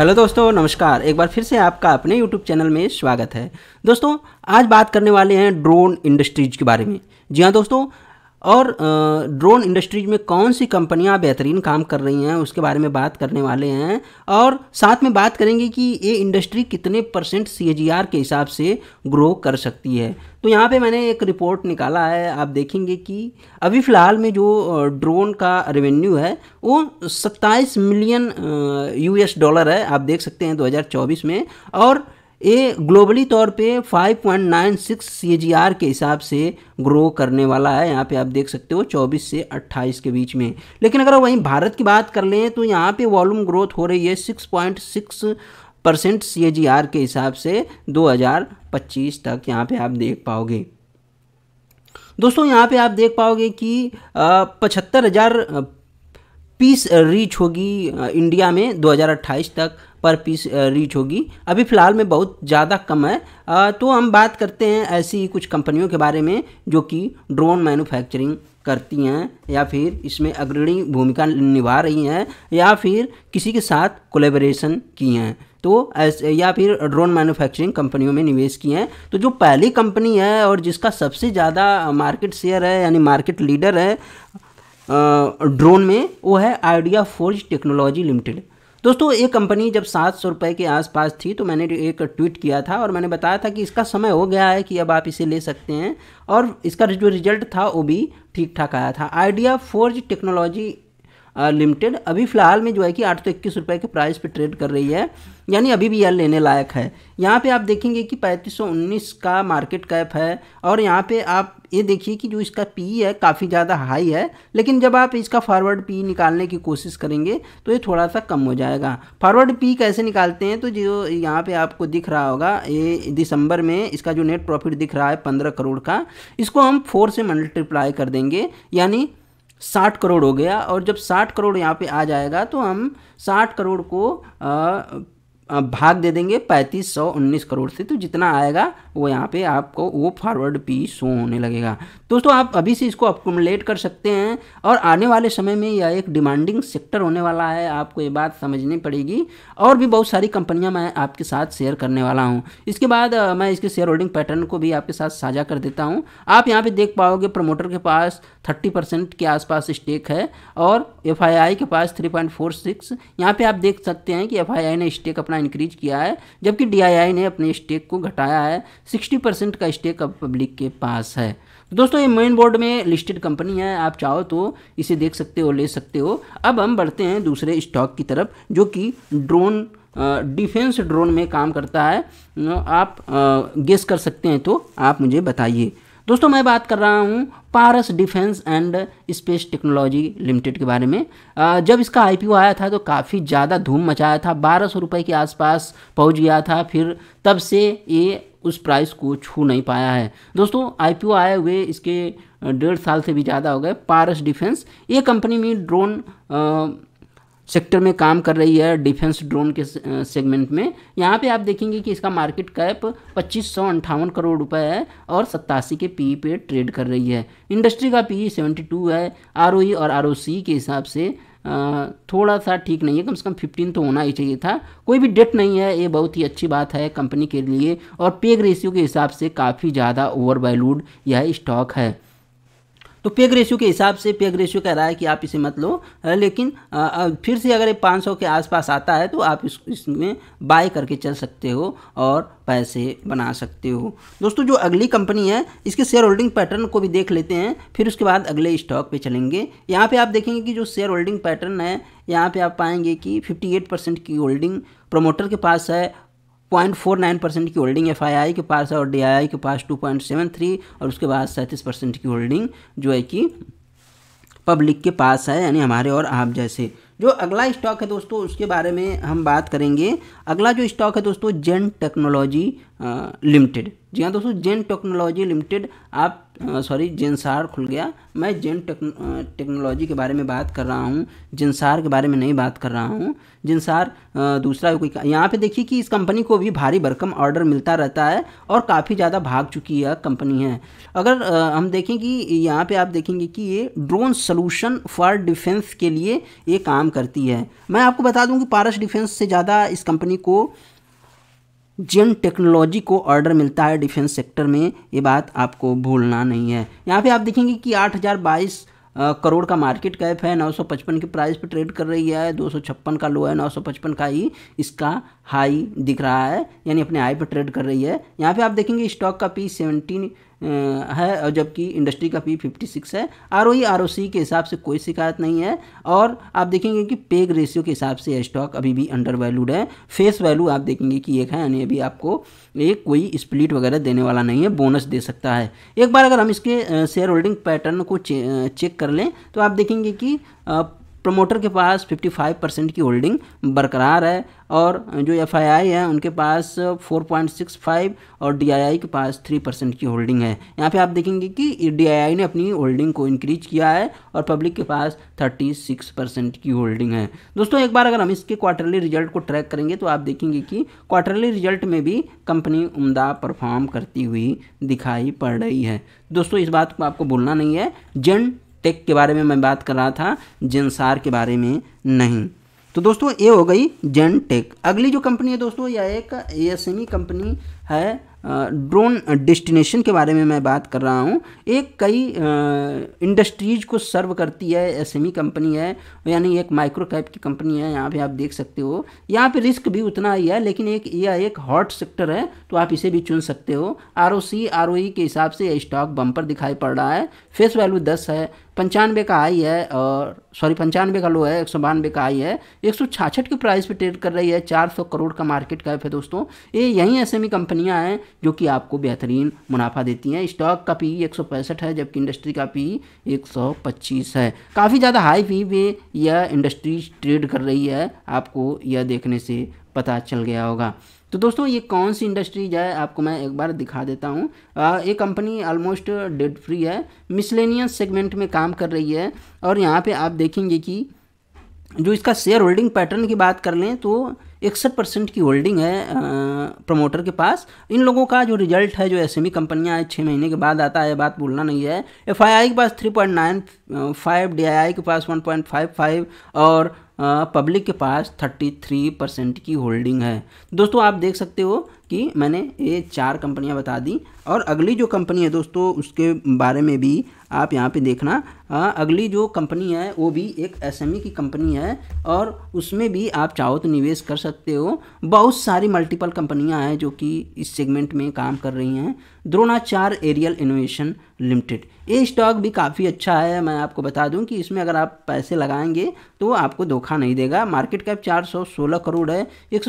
hello दोस्तों नमस्कार एक बार फिर से आपका अपने यूट्यूब चैनल में स्वागत है दोस्तों आज बात करने वाले हैं ड्रोन इंडस्ट्रीज के बारे में जी हाँ दोस्तों और ड्रोन इंडस्ट्रीज में कौन सी कंपनियां बेहतरीन काम कर रही हैं उसके बारे में बात करने वाले हैं और साथ में बात करेंगे कि ये इंडस्ट्री कितने परसेंट सी के हिसाब से ग्रो कर सकती है तो यहाँ पे मैंने एक रिपोर्ट निकाला है आप देखेंगे कि अभी फ़िलहाल में जो ड्रोन का रेवेन्यू है वो 27 मिलियन यूएस डॉलर है आप देख सकते हैं 2024 में और ये ग्लोबली तौर पे 5.96 पॉइंट के हिसाब से ग्रो करने वाला है यहाँ पे आप देख सकते हो 24 से 28 के बीच में लेकिन अगर वहीं भारत की बात कर लें तो यहाँ पे वॉल्यूम ग्रोथ हो रही है 6.6 परसेंट सी के हिसाब से 2025 तक यहाँ पे आप देख पाओगे दोस्तों यहाँ पे आप देख पाओगे कि पचहत्तर हज़ार पीस रीच होगी इंडिया में 2028 तक पर पीस रीच होगी अभी फ़िलहाल में बहुत ज़्यादा कम है तो हम बात करते हैं ऐसी कुछ कंपनियों के बारे में जो कि ड्रोन मैन्युफैक्चरिंग करती हैं या फिर इसमें अग्रणी भूमिका निभा रही हैं या फिर किसी के साथ कोलेबरेशन की हैं तो ऐसे या फिर ड्रोन मैन्युफैक्चरिंग कंपनियों में निवेश किए हैं तो जो पहली कंपनी है और जिसका सबसे ज़्यादा मार्केट शेयर है यानी मार्केट लीडर है ड्रोन में वो है आइडिया फोर्ज टेक्नोलॉजी लिमिटेड दोस्तों ये कंपनी जब सात सौ रुपये के आसपास थी तो मैंने एक ट्वीट किया था और मैंने बताया था कि इसका समय हो गया है कि अब आप इसे ले सकते हैं और इसका जो रिजल्ट था वो भी ठीक ठाक आया था आइडिया फोर्ज टेक्नोलॉजी लिमिटेड अभी फ़िलहाल में जो है कि आठ सौ इक्कीस रुपये के प्राइस पर ट्रेड कर रही है यानी अभी भी यह लेने लायक है यहाँ पे आप देखेंगे कि 3519 का मार्केट कैप है और यहाँ पे आप ये देखिए कि जो इसका पी है काफ़ी ज़्यादा हाई है लेकिन जब आप इसका फॉरवर्ड पी निकालने की कोशिश करेंगे तो ये थोड़ा सा कम हो जाएगा फॉरवर्ड पी कैसे निकालते हैं तो जो यहाँ पे आपको दिख रहा होगा ये दिसंबर में इसका जो नेट प्रॉफिट दिख रहा है पंद्रह करोड़ का इसको हम फोर से मल्टीप्लाई कर देंगे यानी साठ करोड़ हो गया और जब साठ करोड़ यहाँ पर आ जाएगा तो हम साठ करोड़ को आ, भाग दे देंगे पैंतीस सौ उन्नीस करोड़ से तो जितना आएगा वो यहाँ पे आपको वो फॉरवर्ड पी शो होने लगेगा दोस्तों आप अभी से इसको अकोमलेट कर सकते हैं और आने वाले समय में यह एक डिमांडिंग सेक्टर होने वाला है आपको ये बात समझनी पड़ेगी और भी बहुत सारी कंपनियाँ मैं आपके साथ शेयर करने वाला हूँ इसके बाद मैं इसके शेयर होल्डिंग पैटर्न को भी आपके साथ साझा कर देता हूँ आप यहाँ पर देख पाओगे प्रमोटर के पास थर्टी परसेंट के आसपास स्टेक है और एफ के पास थ्री पॉइंट फोर सिक्स यहाँ पर आप देख सकते हैं कि एफ ने स्टेक अपना इंक्रीज किया है जबकि डी ने अपने स्टेक को घटाया है सिक्सटी परसेंट का स्टेक अब पब्लिक के पास है तो दोस्तों ये मेन बोर्ड में लिस्टेड कंपनी है आप चाहो तो इसे देख सकते हो ले सकते हो अब हम बढ़ते हैं दूसरे स्टॉक की तरफ जो कि ड्रोन डिफेंस ड्रोन में काम करता है आप गेस कर सकते हैं तो आप मुझे बताइए दोस्तों मैं बात कर रहा हूँ Paras defence and space technology limited के बारे में जब इसका आई आया था तो काफ़ी ज़्यादा धूम मचाया था बारह सौ रुपये के आसपास पहुँच गया था फिर तब से ये उस प्राइस को छू नहीं पाया है दोस्तों आई आए हुए इसके डेढ़ साल से भी ज़्यादा हो गए पारस डिफेंस ये कंपनी में ड्रोन सेक्टर में काम कर रही है डिफेंस ड्रोन के सेगमेंट में यहाँ पे आप देखेंगे कि इसका मार्केट कैप पच्चीस सौ अंठावन करोड़ रुपए है और सत्तासी के पी e पे ट्रेड कर रही है इंडस्ट्री का पी e सेवेंटी टू है आर और आर के हिसाब से थोड़ा सा ठीक नहीं है कम से कम फिफ्टीन तो होना ही चाहिए था कोई भी डेट नहीं है ये बहुत ही अच्छी बात है कंपनी के लिए और पेग रेशियो के हिसाब से काफ़ी ज़्यादा ओवर वैल्यूड यह स्टॉक है तो पेग रेशियो के हिसाब से पेग रेशियो कह रहा है कि आप इसे मत लो लेकिन फिर से अगर ये पाँच के आसपास आता है तो आप इस इसमें बाय करके चल सकते हो और पैसे बना सकते हो दोस्तों जो अगली कंपनी है इसके शेयर होल्डिंग पैटर्न को भी देख लेते हैं फिर उसके बाद अगले स्टॉक पे चलेंगे यहाँ पे आप देखेंगे कि जो शेयर होल्डिंग पैटर्न है यहाँ पे आप पाएंगे कि 58 परसेंट की होल्डिंग प्रोमोटर के पास है 0.49 परसेंट की होल्डिंग एफ के पास है और डी के पास 2.73 और उसके बाद सैंतीस परसेंट की होल्डिंग जो है कि पब्लिक के पास है यानी हमारे और आप जैसे जो अगला स्टॉक है दोस्तों उसके बारे में हम बात करेंगे अगला जो स्टॉक है दोस्तों जेन टेक्नोलॉजी लिमिटेड जी हाँ दोस्तों जेन टेक्नोलॉजी लिमिटेड आप सॉरी जेनसार खुल गया मैं जेन टेक्नोलॉजी के बारे में बात कर रहा हूँ जेनसार के बारे में नहीं बात कर रहा हूँ जेनसार दूसरा कोई यहाँ पे देखिए कि इस कंपनी को भी भारी भरकम ऑर्डर मिलता रहता है और काफ़ी ज़्यादा भाग चुकी है कंपनी है अगर आ, हम देखें कि यहाँ पर आप देखेंगे कि ये ड्रोन सोलूशन फॉर डिफेंस के लिए ये काम करती है मैं आपको बता दूँ कि पारस डिफेंस से ज़्यादा इस कंपनी को जिन टेक्नोलॉजी को ऑर्डर मिलता है डिफेंस सेक्टर में ये बात आपको भूलना नहीं है यहाँ पे आप देखेंगे कि आठ हज़ार बाईस करोड़ का मार्केट कैप है नौ सौ पचपन के प्राइस पे ट्रेड कर रही है दो सौ छप्पन का लो है नौ सौ पचपन का ही इसका हाई दिख रहा है यानी अपने हाई पे ट्रेड कर रही है यहाँ पे आप देखेंगे स्टॉक का पी सेवेंटीन है और जबकि इंडस्ट्री का पी फिफ्टी सिक्स है R O R O C के हिसाब से कोई शिकायत नहीं है और आप देखेंगे कि पेग रेशियो के हिसाब से स्टॉक अभी भी अंडर वैल्यूड है फेस वैल्यू आप देखेंगे कि एक है यानी अभी आपको एक कोई स्प्लिट वगैरह देने वाला नहीं है बोनस दे सकता है एक बार अगर हम इसके शेयर होल्डिंग पैटर्न को चे, चेक कर लें तो आप देखेंगे कि प्रमोटर के पास 55 परसेंट की होल्डिंग बरकरार है और जो एफ है उनके पास 4.65 और डी के पास 3 परसेंट की होल्डिंग है यहाँ पे आप देखेंगे कि डी ने अपनी होल्डिंग को इंक्रीज किया है और पब्लिक के पास 36 परसेंट की होल्डिंग है दोस्तों एक बार अगर हम इसके क्वार्टरली रिजल्ट को ट्रैक करेंगे तो आप देखेंगे कि क्वार्टरली रिजल्ट में भी कंपनी उमदा परफॉर्म करती हुई दिखाई पड़ रही है दोस्तों इस बात को आपको भूलना नहीं है जेन टेक के बारे में मैं बात कर रहा था जेनसार के बारे में नहीं तो दोस्तों ये हो गई जेन टेक अगली जो कंपनी है दोस्तों यह एक एसएमई कंपनी है ड्रोन डेस्टिनेशन के बारे में मैं बात कर रहा हूँ एक कई इंडस्ट्रीज़ को सर्व करती है एसएमई कंपनी है यानी एक माइक्रो कैप की कंपनी है यहाँ पे आप देख सकते हो यहाँ पे रिस्क भी उतना ही है लेकिन एक यह एक हॉट सेक्टर है तो आप इसे भी चुन सकते हो आर ओ के हिसाब से यह स्टॉक बम्पर दिखाई पड़ रहा है फेस वैल्यू दस है पंचानवे का हाई है और सॉरी पंचानवे का लो है एक सौ बानवे का हाई है एक सौ छाछठ के प्राइस पे ट्रेड कर रही है चार सौ करोड़ का मार्केट कैप है दोस्तों ये यही एस एम कंपनियाँ हैं जो कि आपको बेहतरीन मुनाफा देती हैं स्टॉक का पी एक है जबकि इंडस्ट्री का पी एक है काफ़ी ज़्यादा हाई पी पे यह इंडस्ट्री ट्रेड कर रही है आपको यह देखने से पता चल गया होगा तो दोस्तों ये कौन सी इंडस्ट्रीज है आपको मैं एक बार दिखा देता हूँ ये कंपनी ऑलमोस्ट डेड फ्री है मिसलेनियस सेगमेंट में काम कर रही है और यहाँ पे आप देखेंगे कि जो इसका शेयर होल्डिंग पैटर्न की बात कर लें तो इकसठ परसेंट की होल्डिंग है प्रमोटर के पास इन लोगों का जो रिजल्ट है जो एस एम ई e कंपनियाँ आए छः महीने के बाद आता है बात बोलना नहीं है एफ आई आई के पास three point nine five D I I के पास वन पॉइंट फाइव फाइव और पब्लिक के पास थर्टी थ्री परसेंट की होल्डिंग है दोस्तों आप देख सकते हो कि मैंने ये चार कंपनियां बता दी और अगली जो कंपनी है दोस्तों उसके बारे में भी आप यहाँ पे देखना आ, अगली जो कंपनी है वो भी एक एसएमई e की कंपनी है और उसमें भी आप चाहो तो निवेश कर सकते हो बहुत सारी मल्टीपल कंपनियाँ हैं जो कि इस सेगमेंट में काम कर रही हैं द्रोणाचार एरियल इनोवेशन लिमिटेड ये स्टॉक भी काफ़ी अच्छा है मैं आपको बता दूं कि इसमें अगर आप पैसे लगाएंगे तो आपको धोखा नहीं देगा मार्केट कैप 416 करोड़ है एक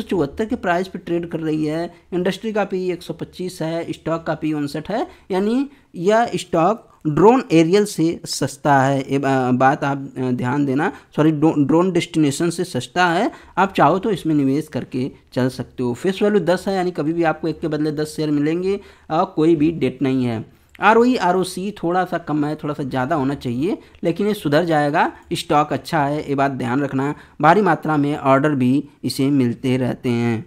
के प्राइस पर ट्रेड कर रही है इंडस्ट्री का पी 125 है स्टॉक का पी उनसठ है यानी यह स्टॉक ड्रोन एरियल से सस्ता है ये बात आप ध्यान देना सॉरी ड्रोन डेस्टिनेशन से सस्ता है आप चाहो तो इसमें निवेश करके चल सकते हो फेस वैल्यू दस है यानी कभी भी आपको एक के बदले दस शेयर मिलेंगे और कोई भी डेट नहीं है आर ओ आर ओ सी थोड़ा सा कम है थोड़ा सा ज़्यादा होना चाहिए लेकिन ये सुधर जाएगा स्टॉक अच्छा है ये बात ध्यान रखना भारी मात्रा में ऑर्डर भी इसे मिलते रहते हैं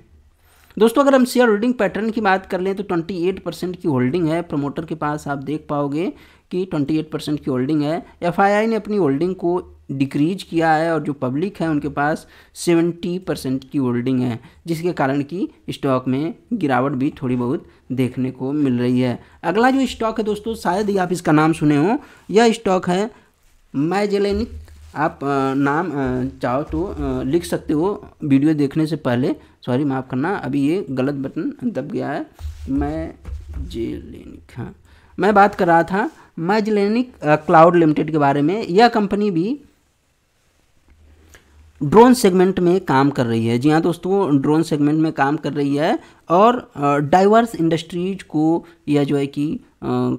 दोस्तों अगर हम शेयर होल्डिंग पैटर्न की बात कर लें तो 28 परसेंट की होल्डिंग है प्रमोटर के पास आप देख पाओगे कि 28 परसेंट की होल्डिंग है एफआईआई ने अपनी होल्डिंग को डिक्रीज किया है और जो पब्लिक है उनके पास 70 परसेंट की होल्डिंग है जिसके कारण कि स्टॉक में गिरावट भी थोड़ी बहुत देखने को मिल रही है अगला जो स्टॉक है दोस्तों शायद ही आप इसका नाम सुने हो यह स्टॉक है मैजेलेनिक आप नाम चाहो तो लिख सकते हो वीडियो देखने से पहले सॉरी माफ़ करना अभी ये गलत बटन दब गया है मैं जेलेनिक हाँ मैं बात कर रहा था मैजलेनिक क्लाउड लिमिटेड के बारे में यह कंपनी भी ड्रोन सेगमेंट में काम कर रही है जी हाँ दोस्तों ड्रोन सेगमेंट में काम कर रही है और डाइवर्स इंडस्ट्रीज को यह जो है कि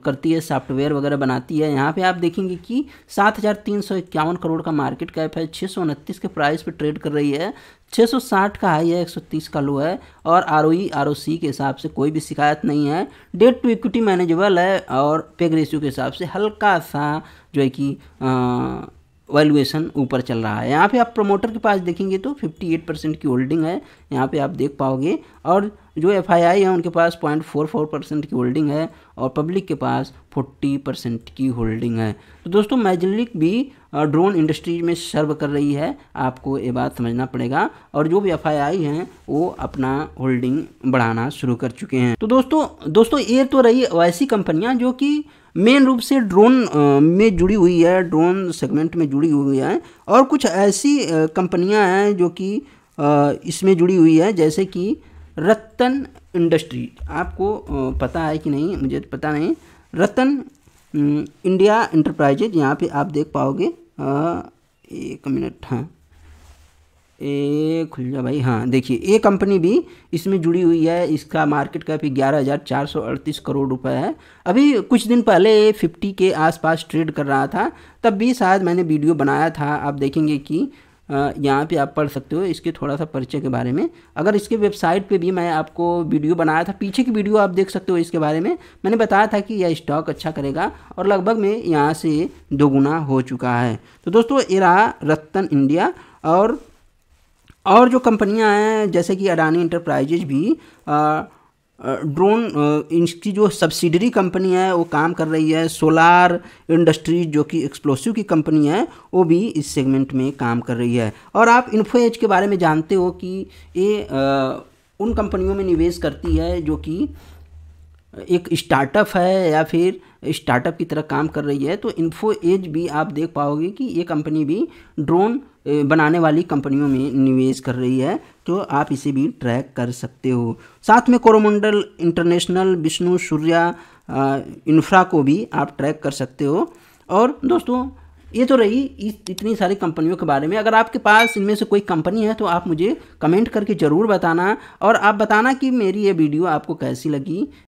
करती है सॉफ्टवेयर वगैरह बनाती है यहाँ पे आप देखेंगे कि सात हज़ार तीन सौ इक्यावन करोड़ का मार्केट कैप है छः सौ उनतीस के प्राइस पे ट्रेड कर रही है 660 का हाई है 130 का लो है और आर ओ आर के हिसाब से कोई भी शिकायत नहीं है डेट टू इक्विटी मैनेजेबल है और पेग रेशियो के हिसाब से हल्का सा जो है कि वैल्यूएशन ऊपर चल रहा है यहाँ पे आप प्रमोटर के पास देखेंगे तो 58 परसेंट की होल्डिंग है यहाँ पे आप देख पाओगे और जो एफ है उनके पास 0.44 परसेंट की होल्डिंग है और पब्लिक के पास 40 परसेंट की होल्डिंग है तो दोस्तों मैजलिक भी ड्रोन इंडस्ट्री में सर्व कर रही है आपको ये बात समझना पड़ेगा और जो भी एफ हैं वो अपना होल्डिंग बढ़ाना शुरू कर चुके हैं तो दोस्तों दोस्तों ये तो रही वैसी कंपनियाँ जो कि मेन रूप से ड्रोन में जुड़ी हुई है ड्रोन सेगमेंट में जुड़ी हुई है और कुछ ऐसी कंपनियां हैं जो कि इसमें जुड़ी हुई है जैसे कि रतन इंडस्ट्री आपको पता है कि नहीं मुझे तो पता नहीं रतन इंडिया इंटरप्राइजेज यहाँ पे आप देख पाओगे एक मिनट हाँ ए खुल जा भाई हाँ देखिए ए कंपनी भी इसमें जुड़ी हुई है इसका मार्केट कैप ग्यारह हज़ार चार सौ अड़तीस करोड़ रुपए है अभी कुछ दिन पहले ये फिफ्टी के आसपास ट्रेड कर रहा था तब भी शायद मैंने वीडियो बनाया था आप देखेंगे कि यहाँ पे आप पढ़ सकते हो इसके थोड़ा सा परिचय के बारे में अगर इसके वेबसाइट पे भी मैं आपको वीडियो बनाया था पीछे की वीडियो आप देख सकते हो इसके बारे में मैंने बताया था कि यह स्टॉक अच्छा करेगा और लगभग में यहाँ से दोगुना हो चुका है तो दोस्तों इरा रहा रत्तन इंडिया और और जो कंपनियां हैं जैसे कि अडानी इंटरप्राइजेज भी ड्रोन इनकी जो सब्सिडरी कंपनी है वो काम कर रही है सोलार इंडस्ट्रीज जो कि एक्सप्लोसिव की कंपनी है वो भी इस सेगमेंट में काम कर रही है और आप इन्फो एज के बारे में जानते हो कि ये उन कंपनियों में निवेश करती है जो कि एक स्टार्टअप है या फिर स्टार्टअप की तरह काम कर रही है तो इन्फो एज भी आप देख पाओगे कि ये कंपनी भी ड्रोन बनाने वाली कंपनियों में निवेश कर रही है तो आप इसे भी ट्रैक कर सकते हो साथ में कोरोमंडल इंटरनेशनल विष्णु सूर्या इन्फ्रा को भी आप ट्रैक कर सकते हो और दोस्तों ये तो रही इतनी सारी कंपनियों के बारे में अगर आपके पास इनमें से कोई कंपनी है तो आप मुझे कमेंट करके ज़रूर बताना और आप बताना कि मेरी ये वीडियो आपको कैसी लगी